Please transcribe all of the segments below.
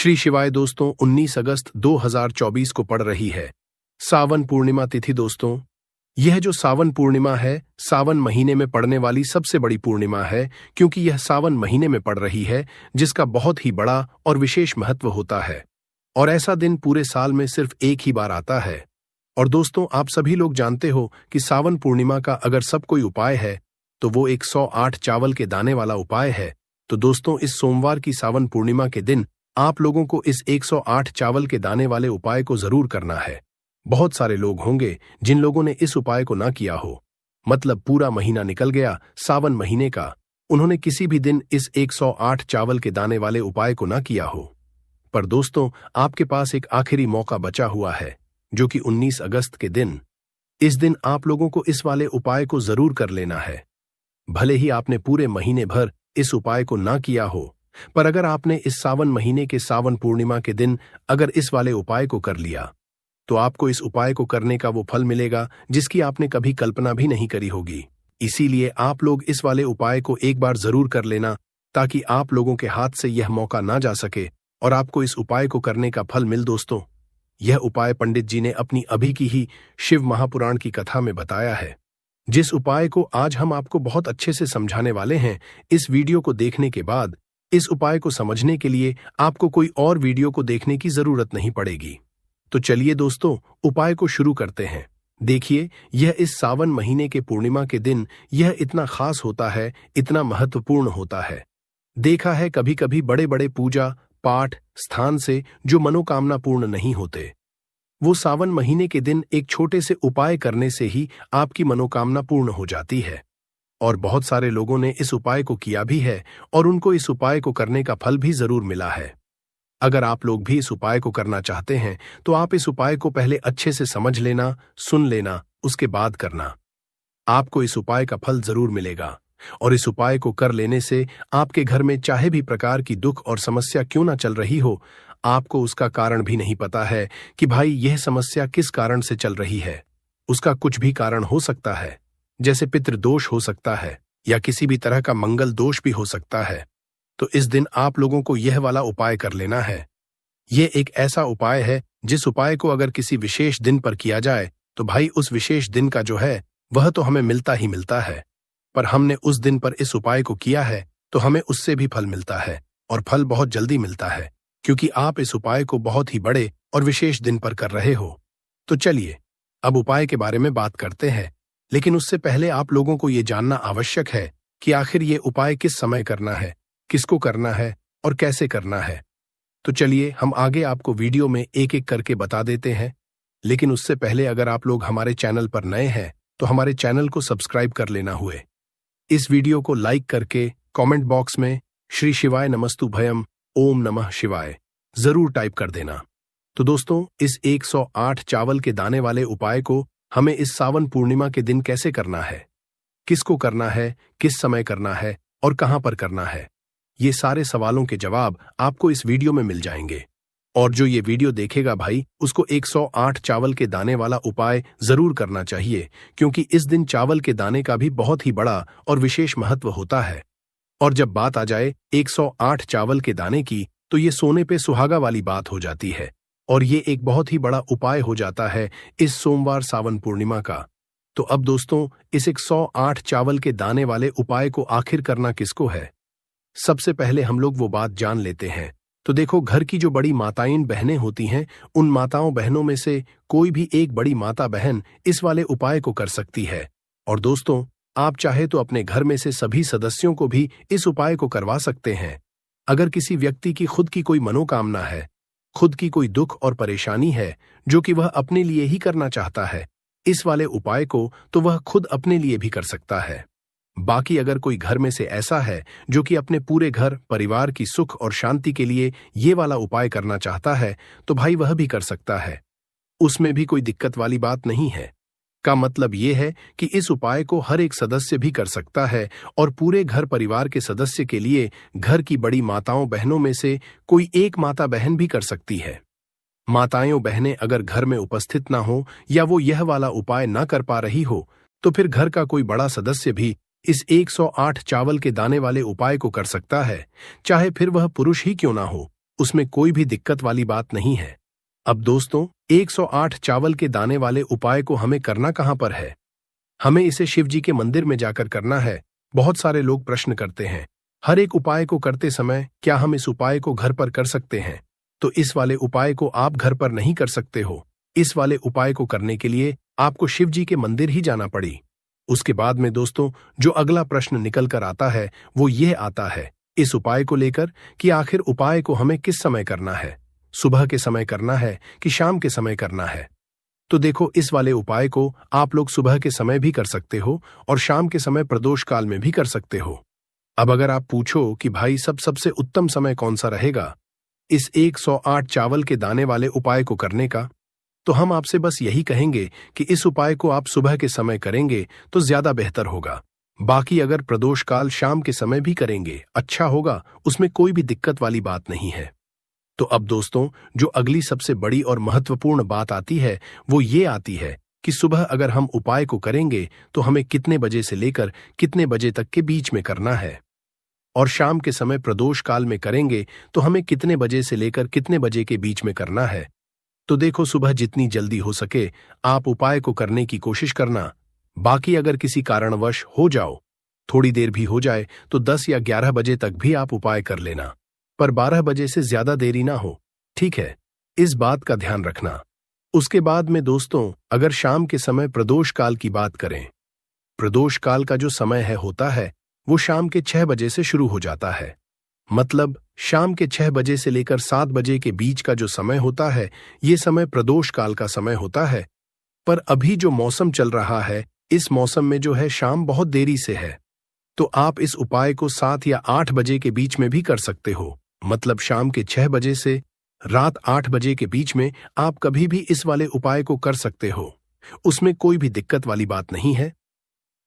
श्री शिवाय दोस्तों 19 अगस्त 2024 को पड़ रही है सावन पूर्णिमा तिथि दोस्तों यह जो सावन पूर्णिमा है सावन महीने में पड़ने वाली सबसे बड़ी पूर्णिमा है क्योंकि यह सावन महीने में पड़ रही है जिसका बहुत ही बड़ा और विशेष महत्व होता है और ऐसा दिन पूरे साल में सिर्फ एक ही बार आता है और दोस्तों आप सभी लोग जानते हो कि सावन पूर्णिमा का अगर सब कोई उपाय है तो वो 108 चावल के दाने वाला उपाय है तो दोस्तों इस सोमवार की सावन पूर्णिमा के दिन आप लोगों को इस 108 चावल के दाने वाले उपाय को जरूर करना है बहुत सारे लोग होंगे जिन लोगों ने इस उपाय को ना किया हो मतलब पूरा महीना निकल गया सावन महीने का उन्होंने किसी भी दिन इस 108 चावल के दाने वाले उपाय को ना किया हो पर दोस्तों आपके पास एक आखिरी मौका बचा हुआ है जो कि 19 अगस्त के दिन इस दिन आप लोगों को इस वाले उपाय को जरूर कर लेना है भले ही आपने पूरे महीने भर इस उपाय को ना किया हो पर अगर आपने इस सावन महीने के सावन पूर्णिमा के दिन अगर इस वाले उपाय को कर लिया तो आपको इस उपाय को करने का वो फल मिलेगा जिसकी आपने कभी कल्पना भी नहीं करी होगी इसीलिए आप लोग इस वाले उपाय को एक बार जरूर कर लेना ताकि आप लोगों के हाथ से यह मौका ना जा सके और आपको इस उपाय को करने का फल मिल दोस्तों यह उपाय पंडित जी ने अपनी अभी की ही शिव महापुराण की कथा में बताया है जिस उपाय को आज हम आपको बहुत अच्छे से समझाने वाले हैं इस वीडियो को देखने के बाद इस उपाय को समझने के लिए आपको कोई और वीडियो को देखने की जरूरत नहीं पड़ेगी तो चलिए दोस्तों उपाय को शुरू करते हैं देखिए यह इस सावन महीने के पूर्णिमा के दिन यह इतना खास होता है इतना महत्वपूर्ण होता है देखा है कभी कभी बड़े बड़े पूजा पाठ स्थान से जो मनोकामना पूर्ण नहीं होते वो सावन महीने के दिन एक छोटे से उपाय करने से ही आपकी मनोकामना पूर्ण हो जाती है और बहुत सारे लोगों ने इस उपाय को किया भी है और उनको इस उपाय को करने का फल भी जरूर मिला है अगर आप लोग भी इस उपाय को करना चाहते हैं तो आप इस उपाय को पहले अच्छे से समझ लेना सुन लेना उसके बाद करना आपको इस उपाय का फल जरूर मिलेगा और इस उपाय को कर लेने से आपके घर में चाहे भी प्रकार की दुख और समस्या क्यों ना चल रही हो आपको उसका कारण भी नहीं पता है कि भाई यह समस्या किस कारण से चल रही है उसका कुछ भी कारण हो सकता है जैसे पितृदोष हो सकता है या किसी भी तरह का मंगल दोष भी हो सकता है तो इस दिन आप लोगों को यह वाला उपाय कर लेना है यह एक ऐसा उपाय है जिस उपाय को अगर किसी विशेष दिन पर किया जाए तो भाई उस विशेष दिन का जो है वह तो हमें मिलता ही मिलता है पर हमने उस दिन पर इस उपाय को किया है तो हमें उससे भी फल मिलता है और फल बहुत जल्दी मिलता है क्योंकि आप इस उपाय को बहुत ही बड़े और विशेष दिन पर कर रहे हो तो चलिए अब उपाय के बारे में बात करते हैं लेकिन उससे पहले आप लोगों को ये जानना आवश्यक है कि आखिर ये उपाय किस समय करना है किसको करना है और कैसे करना है तो चलिए हम आगे आपको वीडियो में एक एक करके बता देते हैं लेकिन उससे पहले अगर आप लोग हमारे चैनल पर नए हैं तो हमारे चैनल को सब्सक्राइब कर लेना हुए इस वीडियो को लाइक करके कमेंट बॉक्स में श्री शिवाय नमस्तु भयम ओम नमः शिवाय जरूर टाइप कर देना तो दोस्तों इस 108 चावल के दाने वाले उपाय को हमें इस सावन पूर्णिमा के दिन कैसे करना है किसको करना है किस समय करना है और कहां पर करना है ये सारे सवालों के जवाब आपको इस वीडियो में मिल जाएंगे और जो ये वीडियो देखेगा भाई उसको 108 चावल के दाने वाला उपाय जरूर करना चाहिए क्योंकि इस दिन चावल के दाने का भी बहुत ही बड़ा और विशेष महत्व होता है और जब बात आ जाए 108 चावल के दाने की तो ये सोने पे सुहागा वाली बात हो जाती है और ये एक बहुत ही बड़ा उपाय हो जाता है इस सोमवार सावन पूर्णिमा का तो अब दोस्तों इस एक सौ आठ चावल के दाने वाले उपाय को आखिर करना किसको है सबसे पहले हम लोग वो बात जान लेते हैं तो देखो घर की जो बड़ी माताइन बहनें होती हैं उन माताओं बहनों में से कोई भी एक बड़ी माता बहन इस वाले उपाय को कर सकती है और दोस्तों आप चाहे तो अपने घर में से सभी सदस्यों को भी इस उपाय को करवा सकते हैं अगर किसी व्यक्ति की खुद की कोई मनोकामना है खुद की कोई दुख और परेशानी है जो कि वह अपने लिए ही करना चाहता है इस वाले उपाय को तो वह खुद अपने लिए भी कर सकता है बाकी अगर कोई घर में से ऐसा है जो कि अपने पूरे घर परिवार की सुख और शांति के लिए ये वाला उपाय करना चाहता है तो भाई वह भी कर सकता है उसमें भी कोई दिक्कत वाली बात नहीं है का मतलब ये है कि इस उपाय को हर एक सदस्य भी कर सकता है और पूरे घर परिवार के सदस्य के लिए घर की बड़ी माताओं बहनों में से कोई एक माता बहन भी कर सकती है माताएं बहनें अगर घर में उपस्थित ना हो या वो यह वाला उपाय ना कर पा रही हो तो फिर घर का कोई बड़ा सदस्य भी इस 108 चावल के दाने वाले उपाय को कर सकता है चाहे फिर वह पुरुष ही क्यों ना हो उसमें कोई भी दिक्कत वाली बात नहीं है अब दोस्तों 108 चावल के दाने वाले उपाय को हमें करना कहाँ पर है हमें इसे शिव जी के मंदिर में जाकर करना है बहुत सारे लोग प्रश्न करते हैं हर एक उपाय को करते समय क्या हम इस उपाय को घर पर कर सकते हैं तो इस वाले उपाय को आप घर पर नहीं कर सकते हो इस वाले उपाय को करने के लिए आपको शिव जी के मंदिर ही जाना पड़ी उसके बाद में दोस्तों जो अगला प्रश्न निकल कर आता है वो यह आता है इस उपाय को लेकर कि आखिर उपाय को हमें किस समय करना है सुबह के समय करना है कि शाम के समय करना है तो देखो इस वाले उपाय को आप लोग सुबह के समय भी कर सकते हो और शाम के समय प्रदोष काल में भी कर सकते हो अब अगर आप पूछो कि भाई सब सबसे उत्तम समय कौन सा रहेगा इस 108 चावल के दाने वाले उपाय को करने का तो हम आपसे बस यही कहेंगे कि इस उपाय को आप सुबह के समय करेंगे तो ज्यादा बेहतर होगा बाकी अगर प्रदोष काल शाम के समय भी करेंगे अच्छा होगा उसमें कोई भी दिक्कत वाली बात नहीं है तो अब दोस्तों जो अगली सबसे बड़ी और महत्वपूर्ण बात आती है वो ये आती है कि सुबह अगर हम उपाय को करेंगे तो हमें कितने बजे से लेकर कितने बजे तक के बीच में करना है और शाम के समय प्रदोष काल में करेंगे तो हमें कितने बजे से लेकर कितने बजे के बीच में करना है तो देखो सुबह जितनी जल्दी हो सके आप उपाय को करने की कोशिश करना बाकी अगर किसी कारणवश हो जाओ थोड़ी देर भी हो जाए तो 10 या 11 बजे तक भी आप उपाय कर लेना पर 12 बजे से ज्यादा देरी ना हो ठीक है इस बात का ध्यान रखना उसके बाद में दोस्तों अगर शाम के समय प्रदोष काल की बात करें प्रदोष काल का जो समय है होता है वो शाम के छह बजे से शुरू हो जाता है मतलब शाम के छह बजे से लेकर सात बजे के बीच का जो समय होता है ये समय प्रदोष काल का समय होता है पर अभी जो मौसम चल रहा है इस मौसम में जो है शाम बहुत देरी से है तो आप इस उपाय को सात या आठ बजे के बीच में भी कर सकते हो मतलब शाम के छह बजे से रात आठ बजे के बीच में आप कभी भी इस वाले उपाय को कर सकते हो उसमें कोई भी दिक्कत वाली बात नहीं है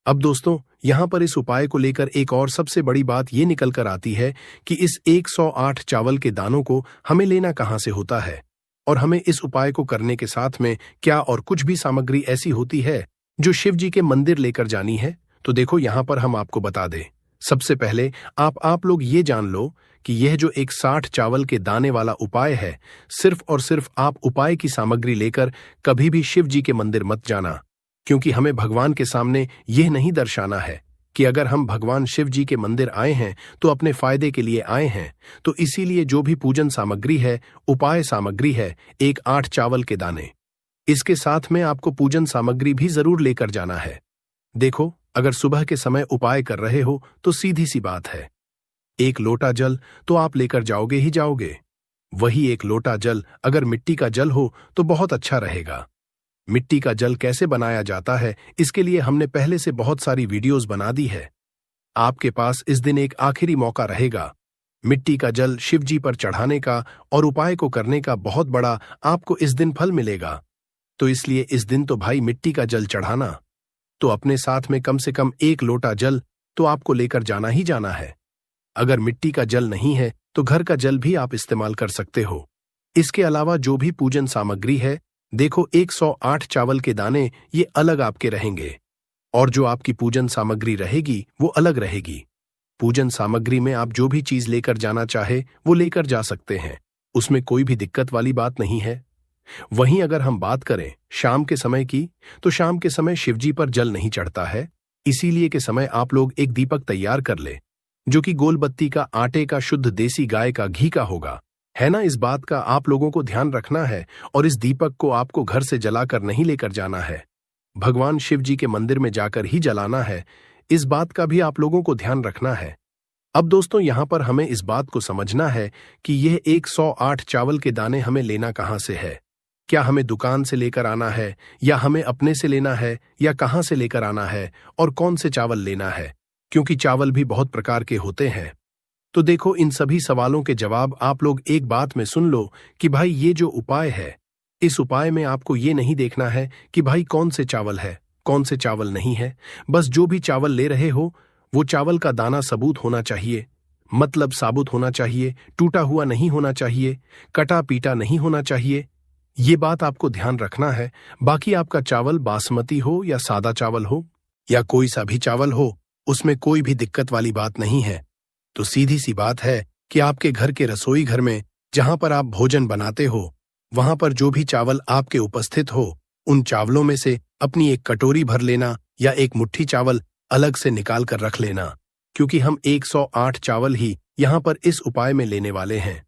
अब दोस्तों यहां पर इस उपाय को लेकर एक और सबसे बड़ी बात यह निकल कर आती है कि इस 108 चावल के दानों को हमें लेना कहां से होता है और हमें इस उपाय को करने के साथ में क्या और कुछ भी सामग्री ऐसी होती है जो शिव जी के मंदिर लेकर जानी है तो देखो यहां पर हम आपको बता दें सबसे पहले आप आप लोग ये जान लो कि यह जो एक साठ चावल के दाने वाला उपाय है सिर्फ और सिर्फ आप उपाय की सामग्री लेकर कभी भी शिव जी के मंदिर मत जाना क्योंकि हमें भगवान के सामने यह नहीं दर्शाना है कि अगर हम भगवान शिव जी के मंदिर आए हैं तो अपने फायदे के लिए आए हैं तो इसीलिए जो भी पूजन सामग्री है उपाय सामग्री है एक आठ चावल के दाने इसके साथ में आपको पूजन सामग्री भी जरूर लेकर जाना है देखो अगर सुबह के समय उपाय कर रहे हो तो सीधी सी बात है एक लोटा जल तो आप लेकर जाओगे ही जाओगे वही एक लोटा जल अगर मिट्टी का जल हो तो बहुत अच्छा रहेगा मिट्टी का जल कैसे बनाया जाता है इसके लिए हमने पहले से बहुत सारी वीडियोस बना दी है आपके पास इस दिन एक आखिरी मौका रहेगा मिट्टी का जल शिवजी पर चढ़ाने का और उपाय को करने का बहुत बड़ा आपको इस दिन फल मिलेगा तो इसलिए इस दिन तो भाई मिट्टी का जल चढ़ाना तो अपने साथ में कम से कम एक लोटा जल तो आपको लेकर जाना ही जाना है अगर मिट्टी का जल नहीं है तो घर का जल भी आप इस्तेमाल कर सकते हो इसके अलावा जो भी पूजन सामग्री है देखो 108 चावल के दाने ये अलग आपके रहेंगे और जो आपकी पूजन सामग्री रहेगी वो अलग रहेगी पूजन सामग्री में आप जो भी चीज लेकर जाना चाहे वो लेकर जा सकते हैं उसमें कोई भी दिक्कत वाली बात नहीं है वहीं अगर हम बात करें शाम के समय की तो शाम के समय शिवजी पर जल नहीं चढ़ता है इसीलिए के समय आप लोग एक दीपक तैयार कर ले जो कि गोलबत्ती का आटे का शुद्ध देसी गाय का घी का होगा है ना इस बात का आप लोगों को ध्यान रखना है और इस दीपक को आपको घर से जलाकर नहीं लेकर जाना है भगवान शिव जी के मंदिर में जाकर ही जलाना है इस बात का भी आप लोगों को ध्यान रखना है अब दोस्तों यहां पर हमें इस बात को समझना है कि यह 108 चावल के दाने हमें लेना कहां से है क्या हमें दुकान से लेकर आना है या हमें अपने से लेना है या कहाँ से लेकर आना है और कौन से चावल लेना है क्योंकि चावल भी बहुत प्रकार के होते हैं तो देखो इन सभी सवालों के जवाब आप लोग एक बात में सुन लो कि भाई ये जो उपाय है इस उपाय में आपको ये नहीं देखना है कि भाई कौन से चावल है कौन से चावल नहीं है बस जो भी चावल ले रहे हो वो चावल का दाना सबूत होना चाहिए मतलब साबुत होना चाहिए टूटा हुआ नहीं होना चाहिए कटा पीटा नहीं होना चाहिए ये बात आपको ध्यान रखना है बाकी आपका चावल बासमती हो या सादा चावल हो या कोई सा भी चावल हो उसमें कोई भी दिक्कत वाली बात नहीं है तो सीधी सी बात है कि आपके घर के रसोई घर में जहां पर आप भोजन बनाते हो वहां पर जो भी चावल आपके उपस्थित हो उन चावलों में से अपनी एक कटोरी भर लेना या एक मुट्ठी चावल अलग से निकाल कर रख लेना क्योंकि हम 108 चावल ही यहां पर इस उपाय में लेने वाले हैं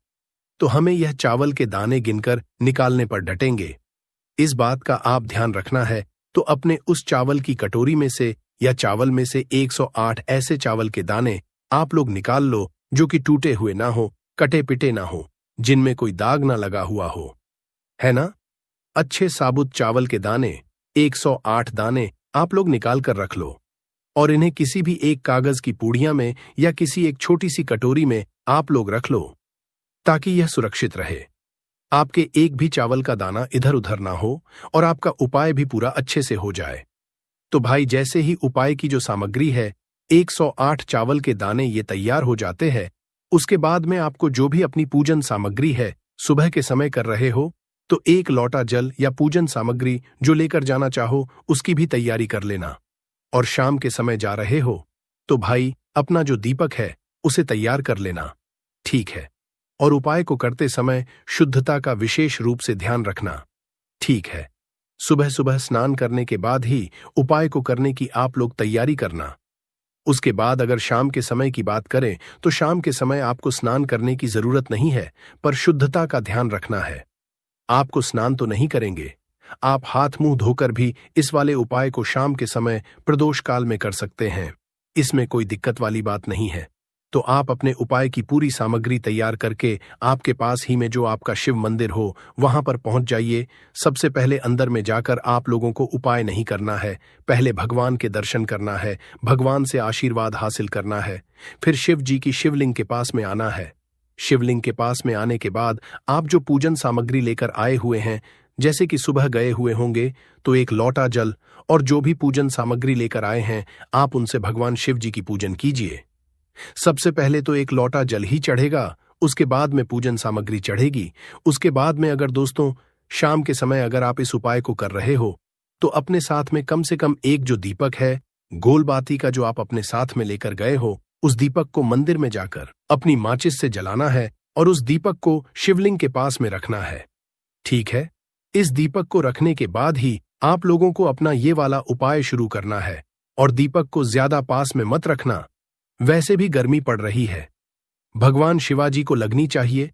तो हमें यह चावल के दाने गिनकर निकालने पर डटेंगे इस बात का आप ध्यान रखना है तो अपने उस चावल की कटोरी में से या चावल में से 108 ऐसे चावल के दाने आप लोग निकाल लो जो कि टूटे हुए ना हो कटे पिटे ना हो जिनमें कोई दाग ना लगा हुआ हो है ना अच्छे साबुत चावल के दाने 108 दाने आप लोग निकाल कर रख लो और इन्हें किसी भी एक कागज की पूड़िया में या किसी एक छोटी सी कटोरी में आप लोग रख लो ताकि यह सुरक्षित रहे आपके एक भी चावल का दाना इधर उधर ना हो और आपका उपाय भी पूरा अच्छे से हो जाए तो भाई जैसे ही उपाय की जो सामग्री है 108 चावल के दाने ये तैयार हो जाते हैं उसके बाद में आपको जो भी अपनी पूजन सामग्री है सुबह के समय कर रहे हो तो एक लौटा जल या पूजन सामग्री जो लेकर जाना चाहो उसकी भी तैयारी कर लेना और शाम के समय जा रहे हो तो भाई अपना जो दीपक है उसे तैयार कर लेना ठीक है और उपाय को करते समय शुद्धता का विशेष रूप से ध्यान रखना ठीक है सुबह सुबह स्नान करने के बाद ही उपाय को करने की आप लोग तैयारी करना उसके बाद अगर शाम के समय की बात करें तो शाम के समय आपको स्नान करने की जरूरत नहीं है पर शुद्धता का ध्यान रखना है आपको स्नान तो नहीं करेंगे आप हाथ मुंह धोकर भी इस वाले उपाय को शाम के समय प्रदोष काल में कर सकते हैं इसमें कोई दिक्कत वाली बात नहीं है तो आप अपने उपाय की पूरी सामग्री तैयार करके आपके पास ही में जो आपका शिव मंदिर हो वहां पर पहुंच जाइए सबसे पहले अंदर में जाकर आप लोगों को उपाय नहीं करना है पहले भगवान के दर्शन करना है भगवान से आशीर्वाद हासिल करना है फिर शिव जी की शिवलिंग के पास में आना है शिवलिंग के पास में आने के बाद आप जो पूजन सामग्री लेकर आए हुए हैं जैसे कि सुबह गए हुए होंगे तो एक लौटा जल और जो भी पूजन सामग्री लेकर आए हैं आप उनसे भगवान शिव जी की पूजन कीजिए सबसे पहले तो एक लौटा जल ही चढ़ेगा उसके बाद में पूजन सामग्री चढ़ेगी उसके बाद में अगर दोस्तों शाम के समय अगर आप इस उपाय को कर रहे हो तो अपने साथ में कम से कम एक जो दीपक है गोलबाती का जो आप अपने साथ में लेकर गए हो उस दीपक को मंदिर में जाकर अपनी माचिस से जलाना है और उस दीपक को शिवलिंग के पास में रखना है ठीक है इस दीपक को रखने के बाद ही आप लोगों को अपना ये वाला उपाय शुरू करना है और दीपक को ज्यादा पास में मत रखना वैसे भी गर्मी पड़ रही है भगवान शिवाजी को लगनी चाहिए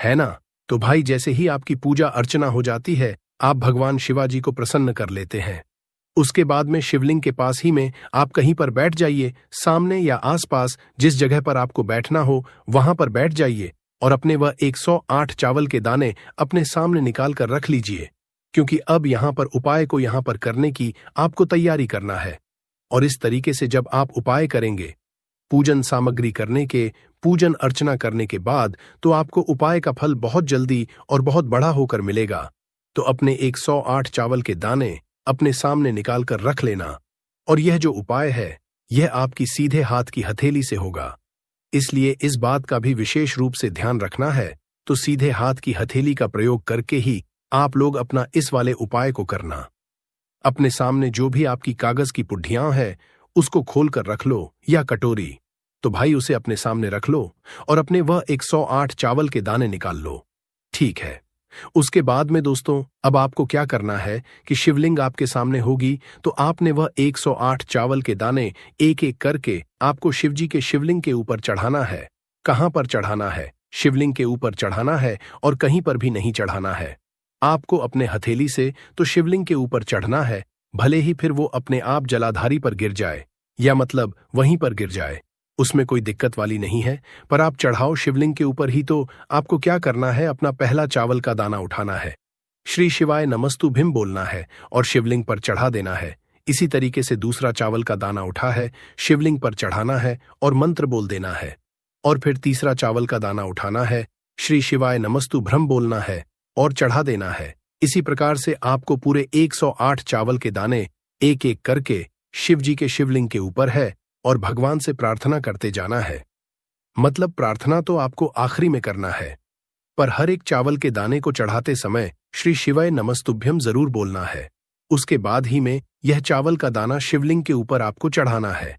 है ना तो भाई जैसे ही आपकी पूजा अर्चना हो जाती है आप भगवान शिवाजी को प्रसन्न कर लेते हैं उसके बाद में शिवलिंग के पास ही में आप कहीं पर बैठ जाइए सामने या आसपास जिस जगह पर आपको बैठना हो वहां पर बैठ जाइए और अपने वह 108 चावल के दाने अपने सामने निकाल कर रख लीजिए क्योंकि अब यहां पर उपाय को यहां पर करने की आपको तैयारी करना है और इस तरीके से जब आप उपाय करेंगे पूजन सामग्री करने के पूजन अर्चना करने के बाद तो आपको उपाय का फल बहुत जल्दी और बहुत बड़ा होकर मिलेगा तो अपने 108 चावल के दाने अपने सामने निकालकर रख लेना और यह जो उपाय है यह आपकी सीधे हाथ की हथेली से होगा इसलिए इस बात का भी विशेष रूप से ध्यान रखना है तो सीधे हाथ की हथेली का प्रयोग करके ही आप लोग अपना इस वाले उपाय को करना अपने सामने जो भी आपकी कागज की पुढ़ियां हैं उसको खोलकर रख लो या कटोरी तो भाई उसे अपने सामने रख लो और अपने वह 108 चावल के दाने निकाल लो ठीक है उसके बाद में दोस्तों अब आपको क्या करना है कि शिवलिंग आपके सामने होगी तो आपने वह 108 चावल के दाने एक एक करके आपको शिवजी के शिवलिंग के ऊपर चढ़ाना है कहाँ पर चढ़ाना है शिवलिंग के ऊपर चढ़ाना है और कहीं पर भी नहीं चढ़ाना है आपको अपने हथेली से तो शिवलिंग के ऊपर चढ़ना है भले ही फिर वो अपने आप जलाधारी पर गिर जाए या मतलब वहीं पर गिर जाए उसमें कोई दिक्कत वाली नहीं है पर आप चढ़ाओ शिवलिंग के ऊपर ही तो आपको क्या करना है अपना पहला चावल का दाना उठाना है श्री शिवाय नमस्तु भिम बोलना है और शिवलिंग पर चढ़ा देना है इसी तरीके से दूसरा चावल का दाना उठा है शिवलिंग पर चढ़ाना है और मंत्र बोल देना है और फिर तीसरा चावल का दाना उठाना है श्री शिवाय नमस्तु भ्रम बोलना है और चढ़ा देना है इसी प्रकार से आपको पूरे 108 चावल के दाने एक एक करके शिवजी के शिवलिंग के ऊपर है और भगवान से प्रार्थना करते जाना है मतलब प्रार्थना तो आपको आखिरी में करना है पर हर एक चावल के दाने को चढ़ाते समय श्री शिवाय नमस्तुभ्यम जरूर बोलना है उसके बाद ही में यह चावल का दाना शिवलिंग के ऊपर आपको चढ़ाना है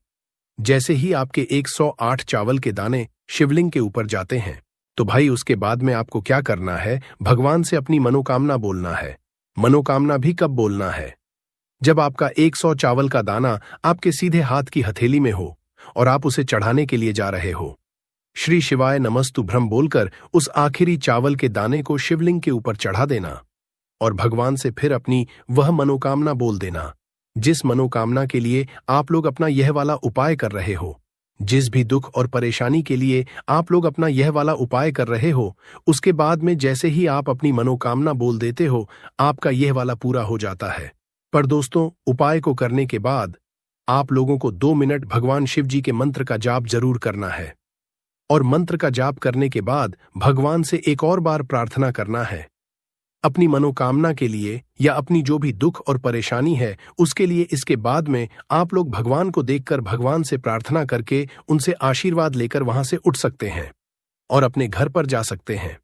जैसे ही आपके 108 चावल के दाने शिवलिंग के ऊपर जाते हैं तो भाई उसके बाद में आपको क्या करना है भगवान से अपनी मनोकामना बोलना है मनोकामना भी कब बोलना है जब आपका एक सौ चावल का दाना आपके सीधे हाथ की हथेली में हो और आप उसे चढ़ाने के लिए जा रहे हो श्री शिवाय नमस्तु भ्रम बोलकर उस आखिरी चावल के दाने को शिवलिंग के ऊपर चढ़ा देना और भगवान से फिर अपनी वह मनोकामना बोल देना जिस मनोकामना के लिए आप लोग अपना यह वाला उपाय कर रहे हो जिस भी दुख और परेशानी के लिए आप लोग अपना यह वाला उपाय कर रहे हो उसके बाद में जैसे ही आप अपनी मनोकामना बोल देते हो आपका यह वाला पूरा हो जाता है पर दोस्तों उपाय को करने के बाद आप लोगों को दो मिनट भगवान शिव जी के मंत्र का जाप जरूर करना है और मंत्र का जाप करने के बाद भगवान से एक और बार प्रार्थना करना है अपनी मनोकामना के लिए या अपनी जो भी दुख और परेशानी है उसके लिए इसके बाद में आप लोग भगवान को देखकर भगवान से प्रार्थना करके उनसे आशीर्वाद लेकर वहां से उठ सकते हैं और अपने घर पर जा सकते हैं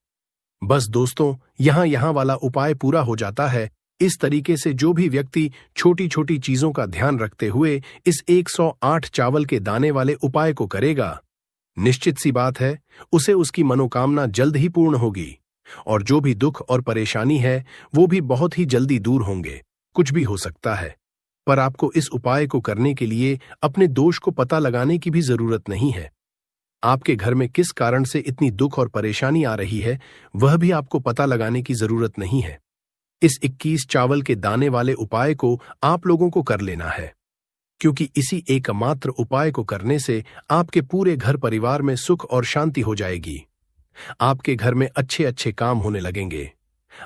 बस दोस्तों यहां यहां वाला उपाय पूरा हो जाता है इस तरीके से जो भी व्यक्ति छोटी छोटी चीजों का ध्यान रखते हुए इस 108 चावल के दाने वाले उपाय को करेगा निश्चित सी बात है उसे उसकी मनोकामना जल्द ही पूर्ण होगी और जो भी दुख और परेशानी है वो भी बहुत ही जल्दी दूर होंगे कुछ भी हो सकता है पर आपको इस उपाय को करने के लिए अपने दोष को पता लगाने की भी जरूरत नहीं है आपके घर में किस कारण से इतनी दुख और परेशानी आ रही है वह भी आपको पता लगाने की जरूरत नहीं है इस 21 चावल के दाने वाले उपाय को आप लोगों को कर लेना है क्योंकि इसी एकमात्र उपाय को करने से आपके पूरे घर परिवार में सुख और शांति हो जाएगी आपके घर में अच्छे अच्छे काम होने लगेंगे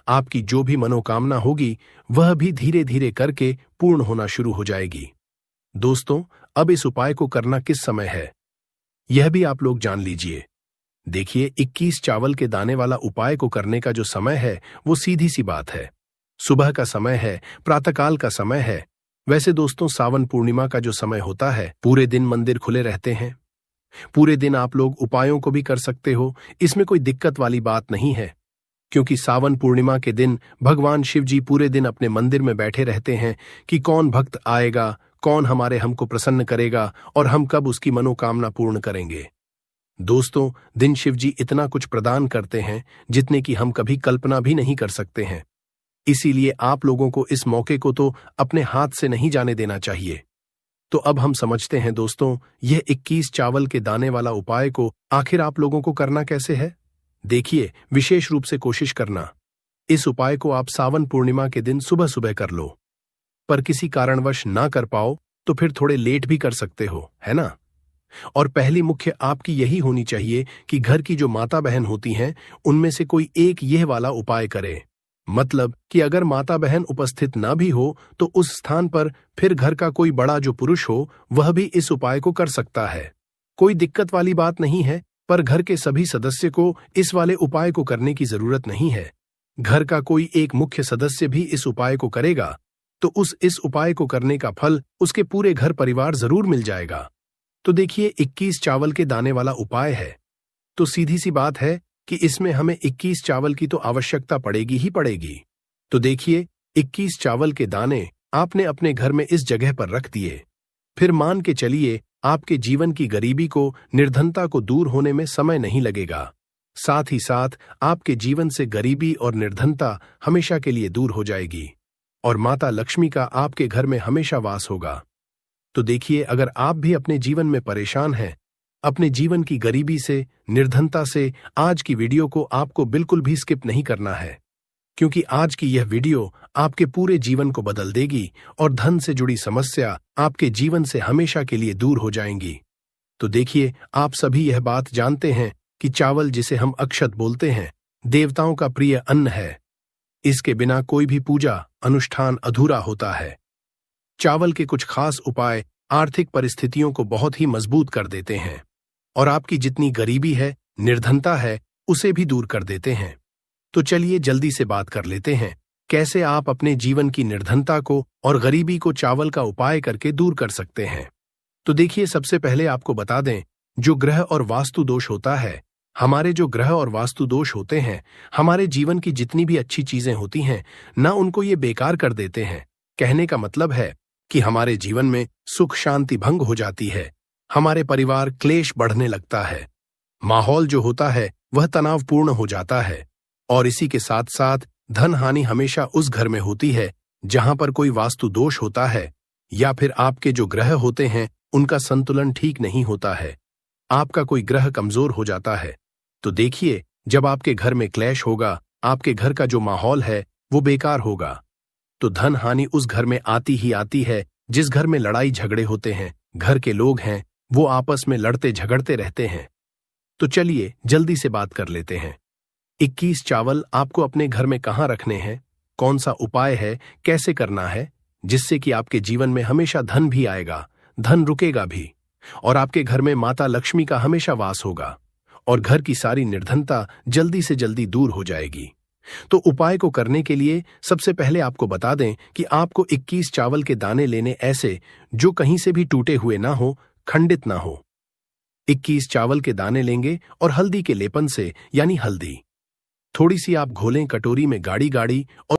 आपकी जो भी मनोकामना होगी वह भी धीरे धीरे करके पूर्ण होना शुरू हो जाएगी दोस्तों अब इस उपाय को करना किस समय है यह भी आप लोग जान लीजिए देखिए 21 चावल के दाने वाला उपाय को करने का जो समय है वो सीधी सी बात है सुबह का समय है प्रातःकाल का समय है वैसे दोस्तों सावन पूर्णिमा का जो समय होता है पूरे दिन मंदिर खुले रहते हैं पूरे दिन आप लोग उपायों को भी कर सकते हो इसमें कोई दिक्कत वाली बात नहीं है क्योंकि सावन पूर्णिमा के दिन भगवान शिव जी पूरे दिन अपने मंदिर में बैठे रहते हैं कि कौन भक्त आएगा कौन हमारे हमको प्रसन्न करेगा और हम कब उसकी मनोकामना पूर्ण करेंगे दोस्तों दिन शिव जी इतना कुछ प्रदान करते हैं जितने की हम कभी कल्पना भी नहीं कर सकते हैं इसीलिए आप लोगों को इस मौके को तो अपने हाथ से नहीं जाने देना चाहिए तो अब हम समझते हैं दोस्तों यह 21 चावल के दाने वाला उपाय को आखिर आप लोगों को करना कैसे है देखिए विशेष रूप से कोशिश करना इस उपाय को आप सावन पूर्णिमा के दिन सुबह सुबह कर लो पर किसी कारणवश ना कर पाओ तो फिर थोड़े लेट भी कर सकते हो है ना और पहली मुख्य आपकी यही होनी चाहिए कि घर की जो माता बहन होती हैं उनमें से कोई एक यह वाला उपाय करे मतलब कि अगर माता बहन उपस्थित न भी हो तो उस स्थान पर फिर घर का कोई बड़ा जो पुरुष हो वह भी इस उपाय को कर सकता है कोई दिक्कत वाली बात नहीं है पर घर के सभी सदस्य को इस वाले उपाय को करने की जरूरत नहीं है घर का कोई एक मुख्य सदस्य भी इस उपाय को करेगा तो उस इस उपाय को करने का फल उसके पूरे घर परिवार जरूर मिल जाएगा तो देखिए 21 चावल के दाने वाला उपाय है तो सीधी सी बात है कि इसमें हमें 21 चावल की तो आवश्यकता पड़ेगी ही पड़ेगी तो देखिए 21 चावल के दाने आपने अपने घर में इस जगह पर रख दिए फिर मान के चलिए आपके जीवन की गरीबी को निर्धनता को दूर होने में समय नहीं लगेगा साथ ही साथ आपके जीवन से गरीबी और निर्धनता हमेशा के लिए दूर हो जाएगी और माता लक्ष्मी का आपके घर में हमेशा वास होगा तो देखिए अगर आप भी अपने जीवन में परेशान हैं अपने जीवन की गरीबी से निर्धनता से आज की वीडियो को आपको बिल्कुल भी स्किप नहीं करना है क्योंकि आज की यह वीडियो आपके पूरे जीवन को बदल देगी और धन से जुड़ी समस्या आपके जीवन से हमेशा के लिए दूर हो जाएंगी तो देखिए आप सभी यह बात जानते हैं कि चावल जिसे हम अक्षत बोलते हैं देवताओं का प्रिय अन्न है इसके बिना कोई भी पूजा अनुष्ठान अधूरा होता है चावल के कुछ खास उपाय आर्थिक परिस्थितियों को बहुत ही मजबूत कर देते हैं और आपकी जितनी गरीबी है निर्धनता है उसे भी दूर कर देते हैं तो चलिए जल्दी से बात कर लेते हैं कैसे आप अपने जीवन की निर्धनता को और गरीबी को चावल का उपाय करके दूर कर सकते हैं तो देखिए सबसे पहले आपको बता दें जो ग्रह और वास्तु दोष होता है हमारे जो ग्रह और वास्तु दोष होते हैं हमारे जीवन की जितनी भी अच्छी चीजें होती हैं ना उनको ये बेकार कर देते हैं कहने का मतलब है कि हमारे जीवन में सुख शांति भंग हो जाती है हमारे परिवार क्लेश बढ़ने लगता है माहौल जो होता है वह तनावपूर्ण हो जाता है और इसी के साथ साथ धन हानि हमेशा उस घर में होती है जहां पर कोई वास्तु दोष होता है या फिर आपके जो ग्रह होते हैं उनका संतुलन ठीक नहीं होता है आपका कोई ग्रह कमजोर हो जाता है तो देखिए जब आपके घर में क्लैश होगा आपके घर का जो माहौल है वो बेकार होगा तो धन हानि उस घर में आती ही आती है जिस घर में लड़ाई झगड़े होते हैं घर के लोग हैं वो आपस में लड़ते झगड़ते रहते हैं तो चलिए जल्दी से बात कर लेते हैं 21 चावल आपको अपने घर में कहाँ रखने हैं कौन सा उपाय है कैसे करना है जिससे कि आपके जीवन में हमेशा धन भी आएगा धन रुकेगा भी और आपके घर में माता लक्ष्मी का हमेशा वास होगा और घर की सारी निर्धनता जल्दी से जल्दी दूर हो जाएगी तो उपाय को करने के लिए सबसे पहले आपको बता दें कि आपको 21 चावल के दाने लेने ऐसे जो कहीं से भी टूटे हुए ना हो खंडित ना हो 21 चावल के दाने लेंगे और हल्दी के लेपन से यानी हल्दी थोड़ी सी आप घोलें कटोरी में गाड़ी गाड़ी और